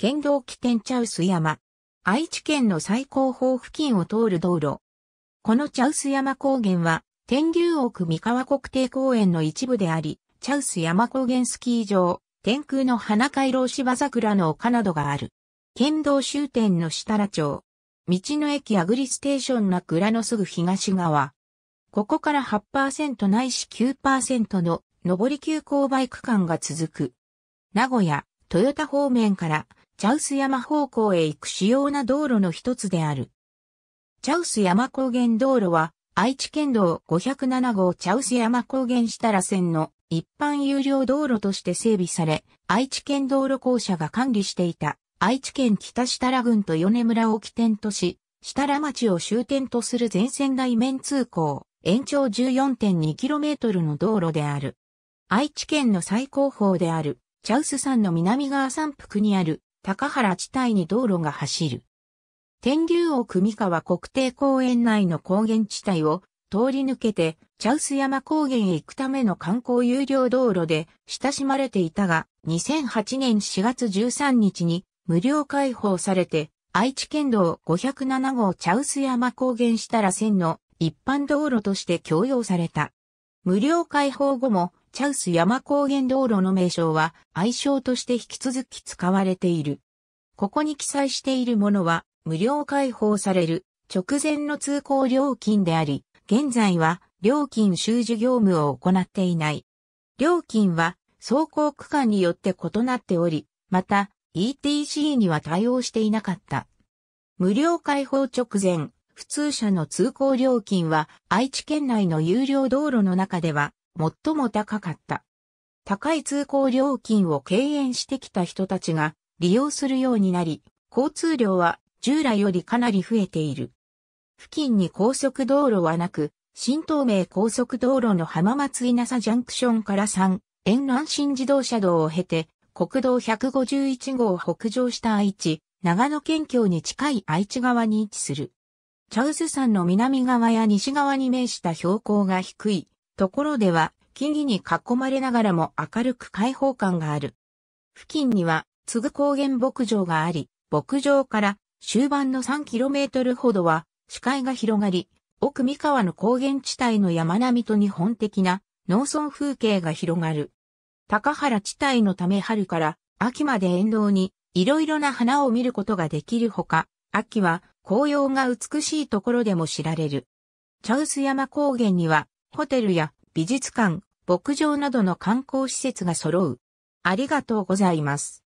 県道起点チャウス山。愛知県の最高峰付近を通る道路。このチャウス山高原は、天竜奥三河国定公園の一部であり、チャウス山高原スキー場、天空の花回廊芝桜の丘などがある。県道終点の設楽町。道の駅アグリステーションな蔵のすぐ東側。ここから8%ないし9%の上り急勾配区間が続く。名古屋、豊田方面からチャウス山方向へ行く主要な道路の一つである。チャウス山高原道路は、愛知県道507号チャウス山高原設ら線の一般有料道路として整備され、愛知県道路公社が管理していた愛知県北設ら郡と米村を起点とし、設ら町を終点とする全線内面通行、延長 14.2km の道路である。愛知県の最高峰である、チャウス山の南側山腹にある高原地帯に道路が走る。天竜王組川国定公園内の高原地帯を通り抜けて、茶臼山高原へ行くための観光有料道路で親しまれていたが、2008年4月13日に無料開放されて、愛知県道507号茶臼山高原たら線の一般道路として供用された。無料開放後もチャウス山高原道路の名称は愛称として引き続き使われている。ここに記載しているものは無料開放される直前の通行料金であり、現在は料金収受業務を行っていない。料金は走行区間によって異なっており、また ETC には対応していなかった。無料開放直前、普通車の通行料金は愛知県内の有料道路の中では最も高かった。高い通行料金を敬遠してきた人たちが利用するようになり、交通量は従来よりかなり増えている。付近に高速道路はなく、新東名高速道路の浜松稲佐ジャンクションから3、沿南新自動車道を経て、国道151号を北上した愛知、長野県境に近い愛知側に位置する。チャウス山の南側や西側に面した標高が低いところでは木々に囲まれながらも明るく開放感がある。付近には津ぐ高原牧場があり、牧場から終盤の 3km ほどは視界が広がり、奥三河の高原地帯の山並みと日本的な農村風景が広がる。高原地帯のため春から秋まで沿道にいろいろな花を見ることができるほか、秋は紅葉が美しいところでも知られる。茶臼山高原にはホテルや美術館、牧場などの観光施設が揃う。ありがとうございます。